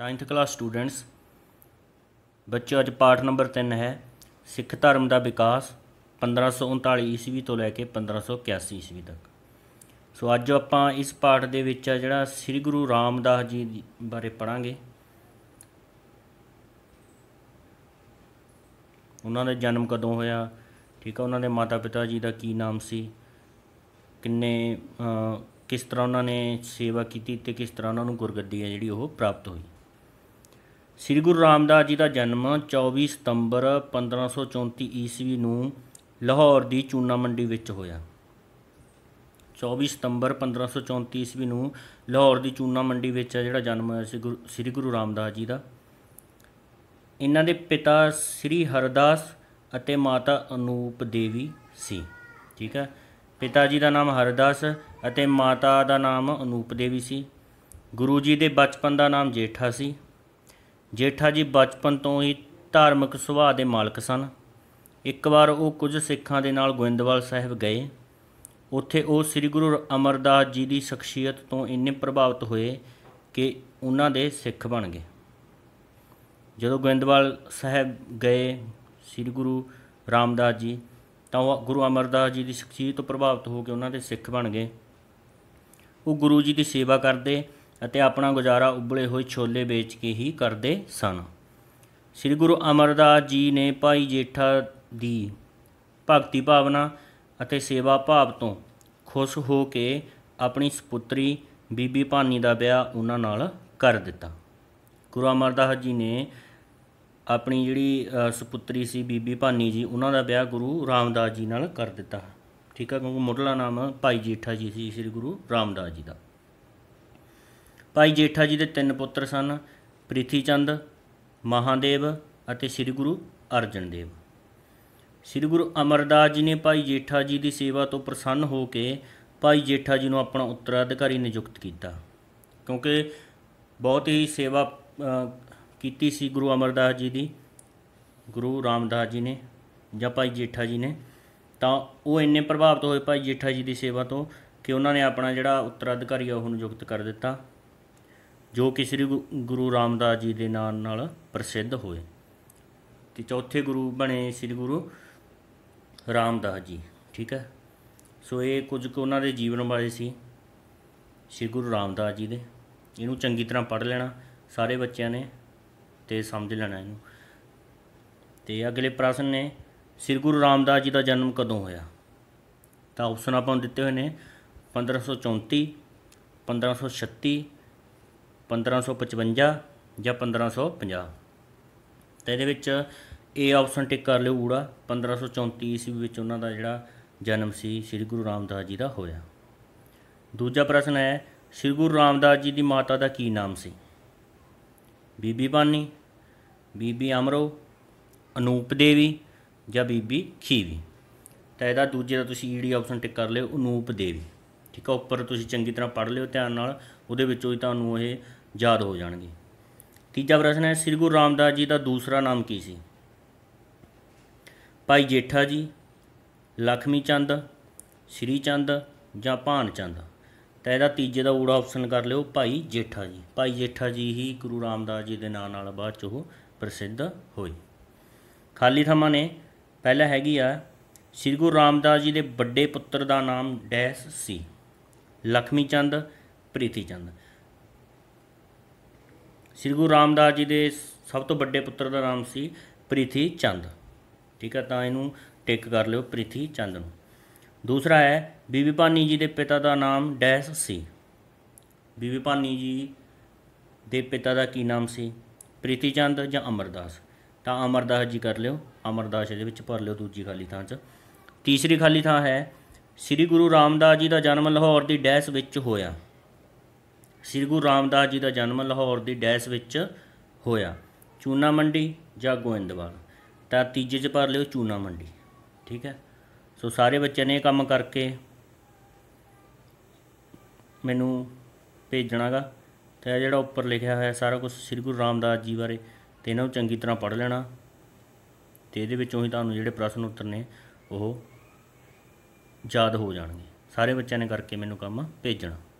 9th class students ਬੱਚਿਓ ਅੱਜ ਪਾਠ ਨੰਬਰ 3 ਹੈ ਸਿੱਖ ਧਰਮ ਦਾ ਵਿਕਾਸ 1539 ਈਸਵੀ ਤੋਂ ਲੈ ਕੇ 1581 ਈਸਵੀ ਤੱਕ ਸੋ ਅੱਜ ਆਪਾਂ ਇਸ ਪਾਠ ਦੇ ਵਿੱਚ ਆ ਜਿਹੜਾ ਸ੍ਰੀ ਗੁਰੂ ਰਾਮਦਾਸ ਜੀ ਬਾਰੇ ਪੜਾਂਗੇ ਉਹਨਾਂ ਦਾ ਜਨਮ ਕਦੋਂ ਹੋਇਆ ਠੀਕ ਹੈ ਉਹਨਾਂ ਦੇ ਮਾਤਾ ਪਿਤਾ ਜੀ ਦਾ ਕੀ ਨਾਮ ਸੀ ਕਿੰਨੇ ਕਿਸ ਤਰ੍ਹਾਂ ਉਹਨਾਂ ਨੇ ਸੇਵਾ ਕੀਤੀ ਤੇ ਕਿਸ ਤਰ੍ਹਾਂ ਉਹਨਾਂ ਨੂੰ ਗੁਰਗੱਦੀ ਹੈ ਜਿਹੜੀ ਉਹ ਪ੍ਰਾਪਤ ਹੋਈ ਸ੍ਰੀ ਗੁਰੂ ਰਾਮਦਾਸ ਜੀ ਦਾ ਜਨਮ 24 ਸਤੰਬਰ 1534 ਈਸਵੀ ਨੂੰ ਲਾਹੌਰ ਦੀ ਚੂਨਾ ਮੰਡੀ ਵਿੱਚ ਹੋਇਆ 24 ਸਤੰਬਰ 1534 ਈਸਵੀ ਨੂੰ ਲਾਹੌਰ ਦੀ ਚੂਨਾ ਮੰਡੀ ਵਿੱਚ ਜਿਹੜਾ ਜਨਮ ਹੋਇਆ ਸ੍ਰੀ ਗੁਰੂ ਰਾਮਦਾਸ ਜੀ ਦਾ ਇਹਨਾਂ ਦੇ ਪਿਤਾ ਸ੍ਰੀ ਹਰਦਾਸ ਅਤੇ ਮਾਤਾ ਅਨੂਪ ਦੇਵੀ ਸੀ ਠੀਕ ਹੈ ਪਿਤਾ ਜੀ ਦਾ ਨਾਮ ਹਰਦਾਸ ਅਤੇ ਮਾਤਾ ਦਾ ਨਾਮ ਅਨੂਪ ਦੇਵੀ ਸੀ ਗੁਰੂ ਜੀ ਦੇ ਬਚਪਨ ਦਾ ਨਾਮ ਜੇਠਾ ਸੀ ਜੇਠਾ ਜੀ ਬਚਪਨ ਤੋਂ ਹੀ ਧਾਰਮਿਕ ਸੁਭਾਅ ਦੇ ਮਾਲਕ ਸਨ ਇੱਕ ਵਾਰ ਉਹ ਕੁਝ ਸਿੱਖਾਂ ਦੇ ਨਾਲ ਗੋਇੰਦਵਾਲ ਸਾਹਿਬ ਗਏ ਉੱਥੇ ਉਹ ਸ੍ਰੀ ਗੁਰੂ ਅਮਰਦਾਸ ਜੀ ਦੀ ਸ਼ਖਸੀਅਤ ਤੋਂ ਇੰਨੇ ਪ੍ਰਭਾਵਿਤ ਹੋਏ ਕਿ ਉਹਨਾਂ ਦੇ ਸਿੱਖ ਬਣ ਗਏ ਜਦੋਂ ਗੋਇੰਦਵਾਲ ਸਾਹਿਬ ਗਏ ਸ੍ਰੀ ਗੁਰੂ ਰਾਮਦਾਸ ਜੀ ਤਾਂ ਉਹ ਗੁਰੂ ਅਮਰਦਾਸ ਜੀ ਦੀ ਸ਼ਖਸੀਅਤ ਤੋਂ ਪ੍ਰਭਾਵਿਤ ਹੋ ਕੇ ਉਹਨਾਂ ਦੇ ਸਿੱਖ ਬਣ ਗਏ ਉਹ ਗੁਰੂ ਜੀ ਦੀ ਸੇਵਾ ਕਰਦੇ ਅਤੇ ਆਪਣਾ ਗੁਜ਼ਾਰਾ ਉਬਲੇ ਹੋਏ ਛੋਲੇ ਵੇਚ ਕੇ ਹੀ ਕਰਦੇ ਸਨ ਸ੍ਰੀ ਗੁਰੂ ਅਮਰਦਾਸ ਜੀ ਨੇ ਭਾਈ ਜੇਠਾ ਦੀ ਭਗਤੀ ਭਾਵਨਾ ਅਤੇ ਸੇਵਾ ਭਾਵ ਤੋਂ ਖੁਸ਼ ਹੋ ਕੇ ਆਪਣੀ ਸੁਪੁੱਤਰੀ ਬੀਬੀ ਭਾਨੀ ਦਾ ਵਿਆਹ ਉਹਨਾਂ ਨਾਲ ਕਰ ਦਿੱਤਾ ਗੁਰੂ ਅਮਰਦਾਸ ਜੀ ਨੇ ਆਪਣੀ ਜਿਹੜੀ ਸੁਪੁੱਤਰੀ ਸੀ ਬੀਬੀ ਭਾਨੀ ਜੀ ਉਹਨਾਂ ਦਾ ਵਿਆਹ ਗੁਰੂ ਰਾਮਦਾਸ ਜੀ ਨਾਲ ਕਰ ਦਿੱਤਾ ਠੀਕ ਹੈ ਕਿਉਂਕਿ ਮੁੱਢਲਾ ਨਾਮ ਭਾਈ ਜੇਠਾ ਜੀ ਸੀ ਸ੍ਰੀ ਗੁਰੂ ਰਾਮਦਾਸ ਜੀ ਦਾ ਭਾਈ ਜੇਠਾ ਜੀ ਦੇ ਤਿੰਨ ਪੁੱਤਰ ਸਨ ਪ੍ਰਿਥੀ ਚੰਦ ਮਹਾਦੇਵ ਅਤੇ ਸ੍ਰੀ ਗੁਰੂ ਅਰਜਨ ਦੇਵ ਸ੍ਰੀ ਗੁਰੂ ਅਮਰਦਾਸ ਜੀ ਨੇ ਭਾਈ ਜੇਠਾ ਜੀ ਦੀ ਸੇਵਾ ਤੋਂ ਪ੍ਰਸੰਨ ਹੋ ਕੇ ਭਾਈ ਜੇਠਾ ਜੀ ਨੂੰ ਆਪਣਾ ਉੱਤਰਾਧਿਕਾਰੀ ਨਿਯੁਕਤ ਕੀਤਾ ਕਿਉਂਕਿ ਬਹੁਤ ਹੀ ਸੇਵਾ ਕੀਤੀ ਸੀ ਗੁਰੂ ਅਮਰਦਾਸ ਜੀ ਦੀ ਗੁਰੂ ਰਾਮਦਾਸ ਜੀ ਨੇ ਜਾਂ ਭਾਈ ਜੇਠਾ ਜੀ ਨੇ ਤਾਂ ਉਹ ਇੰਨੇ ਪ੍ਰਭਾਵਿਤ ਹੋਏ ਭਾਈ ਜੇਠਾ ਜੀ ਦੀ ਸੇਵਾ ਤੋਂ ਕਿ ਉਹਨਾਂ ਨੇ ਆਪਣਾ ਜਿਹੜਾ ਉੱਤਰਾਧਿਕਾਰੀ ਆ ਉਹ ਨਿਯੁਕਤ ਕਰ ਦਿੱਤਾ ਜੋ ਕਿ ਸ੍ਰੀ ਗੁਰੂ ਰਾਮਦਾਸ ਜੀ ਦੇ ਨਾਮ ਨਾਲ ਪ੍ਰਸਿੱਧ ਹੋਏ ਤੇ ਚੌਥੇ ਗੁਰੂ ਬਣੇ ਸ੍ਰੀ ਗੁਰੂ ਰਾਮਦਾਸ ਜੀ ਠੀਕ ਹੈ ਸੋ ਇਹ ਕੁਝ ਕੁ ਉਹਨਾਂ ਦੇ ਜੀਵਨ ਬਾਰੇ ਸੀ ਸ੍ਰੀ ਗੁਰੂ ਰਾਮਦਾਸ ਜੀ ਦੇ ਇਹਨੂੰ ਚੰਗੀ ਤਰ੍ਹਾਂ ਪੜ੍ਹ ਲੈਣਾ ਸਾਰੇ ਬੱਚਿਆਂ ਨੇ ਤੇ ਸਮਝ ਲੈਣਾ ਇਹਨੂੰ ਤੇ ਅਗਲੇ ਪ੍ਰਸ਼ਨ ਨੇ ਸ੍ਰੀ ਗੁਰੂ ਰਾਮਦਾਸ ਜੀ ਦਾ ਜਨਮ ਕਦੋਂ ਹੋਇਆ ਤਾਂ ਆਪਸ਼ਨ ਆਪਾਂ ਨੂੰ ਦਿੱਤੇ ਹੋਏ ਨੇ 1534 1536 1555 ਜਾਂ 1550 ਤੇ ਇਹਦੇ ਵਿੱਚ ਏ ਆਪਸ਼ਨ ਟਿਕ ਕਰ ਲਿਓ ਊੜਾ 1534 ਈਸਵੀ ਵਿੱਚ ਉਹਨਾਂ ਦਾ ਜਿਹੜਾ ਜਨਮ ਸੀ ਸ੍ਰੀ ਗੁਰੂ ਰਾਮਦਾਸ ਜੀ ਦਾ ਹੋਇਆ ਦੂਜਾ ਪ੍ਰਸ਼ਨ ਹੈ ਸ੍ਰੀ ਗੁਰੂ ਰਾਮਦਾਸ ਜੀ ਦੀ ਮਾਤਾ ਦਾ ਕੀ ਨਾਮ ਸੀ ਬੀਬੀ ਬਾਨੀ ਬੀਬੀ ਅਮਰੋ ਅਨੂਪ ਦੇਵੀ ਜਾਂ ਬੀਬੀ ਖੀਵੀ ਤਾਂ ਇਹਦਾ ਦੂਜੇ ਦਾ ਤੁਸੀਂ ਈਡੀ ਆਪਸ਼ਨ ਟਿਕ ਕਰ ਲਿਓ ਅਨੂਪ ਦੇਵੀ ਠੀਕ ਆ ਉੱਪਰ ਤੁਸੀਂ ਚੰਗੀ ਤਰ੍ਹਾਂ ਪੜ੍ਹ ਲਿਓ ਧਿਆਨ ਨਾਲ ਉਹਦੇ ਵਿੱਚੋਂ ਹੀ ਤੁਹਾਨੂੰ ਇਹ ਯਾਦ ਹੋ ਜਾਣਗੇ ਤੀਜਾ ਪ੍ਰਸ਼ਨ ਹੈ ਸ੍ਰੀ ਗੁਰੂ ਰਾਮਦਾਸ ਜੀ ਦਾ ਦੂਸਰਾ ਨਾਮ ਕੀ ਸੀ ਭਾਈ ਜੇਠਾ ਜੀ ਲਖਮੀ ਚੰਦ ਸ੍ਰੀ ਚੰਦ ਜਾਂ ਭਾਨ ਚੰਦ ਤਾਂ ਇਹਦਾ ਤੀਜੇ ਦਾ ਊੜਾ ਆਪਸ਼ਨ ਕਰ ਲਿਓ ਭਾਈ ਜੇਠਾ ਜੀ ਭਾਈ ਜੇਠਾ ਜੀ ਹੀ ਗੁਰੂ ਰਾਮਦਾਸ ਜੀ ਦੇ ਨਾਂ ਨਾਲ ਬਾਅਦ ਚ ਉਹ ਪ੍ਰਸਿੱਧ ਹੋਏ ਖਾਲੀ ਥਾਵਾਂ ਨੇ ਪਹਿਲਾ ਹੈਗੀ ਆ ਸ੍ਰੀ ਗੁਰੂ ਰਾਮਦਾਸ ਜੀ ਦੇ ਵੱਡੇ ਪੁੱਤਰ ਦਾ ਨਾਮ ਡੈਸ ਸੀ ਲਖਮੀ ਚੰਦ ਪ੍ਰੀਤੀ ਚੰਦ ਸ੍ਰੀ ਗੁਰੂ ਰਾਮਦਾਸ ਜੀ ਦੇ ਸਭ ਤੋਂ ਵੱਡੇ ਪੁੱਤਰ ਦਾ ਨਾਮ ਸੀ ਪ੍ਰੀਤੀ ਚੰਦ ਠੀਕ ਹੈ ਤਾਂ ਇਹਨੂੰ ਟਿਕ ਕਰ ਲਿਓ ਪ੍ਰੀਤੀ ਚੰਦ ਨੂੰ ਦੂਸਰਾ ਹੈ ਬੀਬੀ ਪਾਨੀ ਜੀ ਦੇ ਪਿਤਾ ਦਾ ਨਾਮ ਡੈਸ ਸੀ ਬੀਬੀ ਪਾਨੀ ਜੀ ਦੇ ਪਿਤਾ ਦਾ ਕੀ ਨਾਮ ਸੀ ਪ੍ਰੀਤੀ ਚੰਦ ਜਾਂ ਅਮਰਦਾਸ ਤਾਂ ਅਮਰਦਾਸ ਜੀ ਕਰ ਲਿਓ ਅਮਰਦਾਸ ਇਹਦੇ ਵਿੱਚ ਭਰ ਲਿਓ ਦੂਜੀ ਖਾਲੀ ਥਾਂ 'ਚ ਤੀਸਰੀ ਖਾਲੀ ਥਾਂ ਹੈ ਸ੍ਰੀ ਗੁਰੂ ਰਾਮਦਾਸ ਜੀ ਦਾ ਜਨਮ ਲਾਹੌਰ ਦੀ ਡੈਸ ਵਿੱਚ ਹੋਇਆ ਸ੍ਰੀ ਗੁਰੂ ਰਾਮਦਾਸ ਜੀ ਦਾ ਜਨਮ ਲਾਹੌਰ ਦੀ ਡੈਸ ਵਿੱਚ ਹੋਇਆ ਚੂਨਾ ਮੰਡੀ ਜਾਂ ਗੋਇੰਦਵਾਲ ਤਾਂ ਤੀਜੇ 'ਚ ਪਰ ਲਿਓ ਚੂਨਾ ਮੰਡੀ ਠੀਕ ਹੈ ਸੋ ਸਾਰੇ ਬੱਚਿਆਂ ਨੇ ਇਹ ਕੰਮ ਕਰਕੇ ਮੈਨੂੰ ਭੇਜਣਾਗਾ ਤੇ ਜਿਹੜਾ ਉੱਪਰ ਲਿਖਿਆ ਹੋਇਆ ਸਾਰਾ ਕੁਝ ਸ੍ਰੀ ਗੁਰੂ ਰਾਮਦਾਸ ਜੀ ਬਾਰੇ ਤੇ ਇਹਨਾਂ ਨੂੰ ਚੰਗੀ ਤਰ੍ਹਾਂ ਪੜ੍ਹ ਲੈਣਾ ਤੇ ਇਹਦੇ ਵਿੱਚੋਂ ਹੀ ਤੁਹਾਨੂੰ ਜਿਹੜੇ ਪ੍ਰਸ਼ਨ ਉੱਤਰ ਨੇ ਉਹ ਯਾਦ ਹੋ ਜਾਣਗੇ ਸਾਰੇ ਬੱਚਿਆਂ ਨੇ ਕਰਕੇ ਮੈਨੂੰ ਕੰਮ ਭੇਜਣਾ